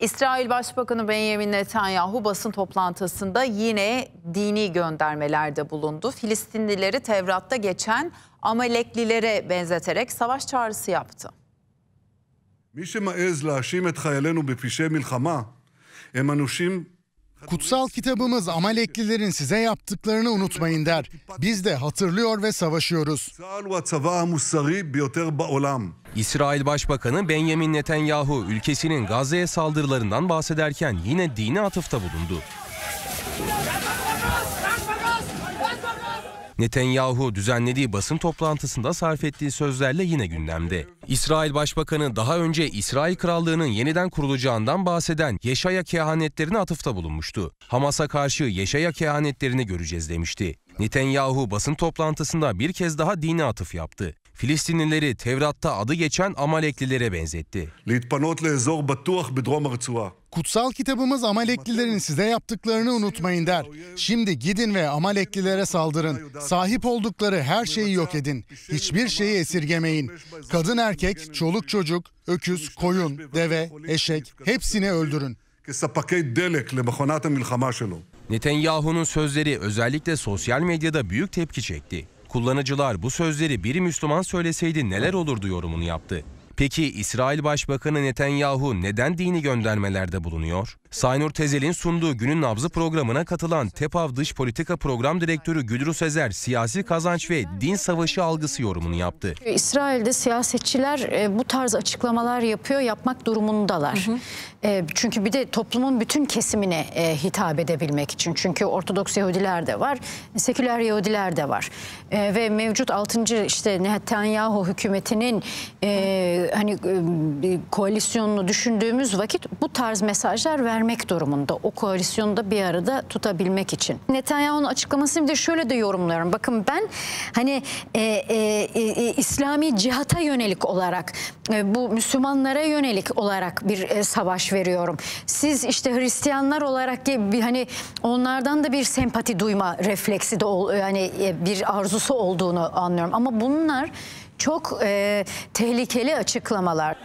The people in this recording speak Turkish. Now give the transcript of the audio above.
İsrail Başbakanı Benjamin Netanyahu basın toplantısında yine dini göndermelerde bulundu. Filistinlileri Tevrat'ta geçen Amaleklilere benzeterek savaş çağrısı yaptı. Kutsal kitabımız Amaleklilerin size yaptıklarını unutmayın der. Biz de hatırlıyor ve savaşıyoruz. İsrail Başbakanı Benjamin Netanyahu ülkesinin Gazze'ye saldırılarından bahsederken yine dini atıfta bulundu. Netanyahu düzenlediği basın toplantısında sarf ettiği sözlerle yine gündemde. İsrail Başbakanı daha önce İsrail Krallığı'nın yeniden kurulacağından bahseden Yeşaya kehanetlerine atıfta bulunmuştu. Hamas'a karşı Yeşaya kehanetlerini göreceğiz demişti. Netanyahu basın toplantısında bir kez daha dini atıf yaptı. Filistinlileri Tevrat'ta adı geçen Amaleklilere benzetti. Kutsal kitabımız Amaleklilerin size yaptıklarını unutmayın der. Şimdi gidin ve Amaleklilere saldırın. Sahip oldukları her şeyi yok edin. Hiçbir şeyi esirgemeyin. Kadın erkek, çoluk çocuk, öküz, koyun, deve, eşek hepsini öldürün. Netanyahu'nun sözleri özellikle sosyal medyada büyük tepki çekti. Kullanıcılar bu sözleri bir Müslüman söyleseydi neler olurdu yorumunu yaptı. Peki İsrail Başbakanı Netanyahu neden dini göndermelerde bulunuyor? Saynur Tezel'in sunduğu Günün Nabzı programına katılan TEPAV Dış Politika Program Direktörü Güdrü Sezer, siyasi kazanç ve din savaşı algısı yorumunu yaptı. İsrail'de siyasetçiler e, bu tarz açıklamalar yapıyor, yapmak durumundalar. Hı hı. E, çünkü bir de toplumun bütün kesimine e, hitap edebilmek için. Çünkü Ortodoks Yahudiler de var, seküler Yahudiler de var. Ve mevcut 6. işte Netanyahu hükümetinin hani koalisyonunu düşündüğümüz vakit bu tarz mesajlar ver vermek durumunda. O koalisyonu da bir arada tutabilmek için. Netanyahu'nun açıklamasını bir de şöyle de yorumluyorum. Bakın ben hani e, e, e, e İslami cihata yönelik olarak e, bu Müslümanlara yönelik olarak bir e, savaş veriyorum. Siz işte Hristiyanlar olarak bir, hani onlardan da bir sempati duyma refleksi de ol, yani e, e, bir arzusu olduğunu anlıyorum. Ama bunlar çok e, tehlikeli açıklamalar.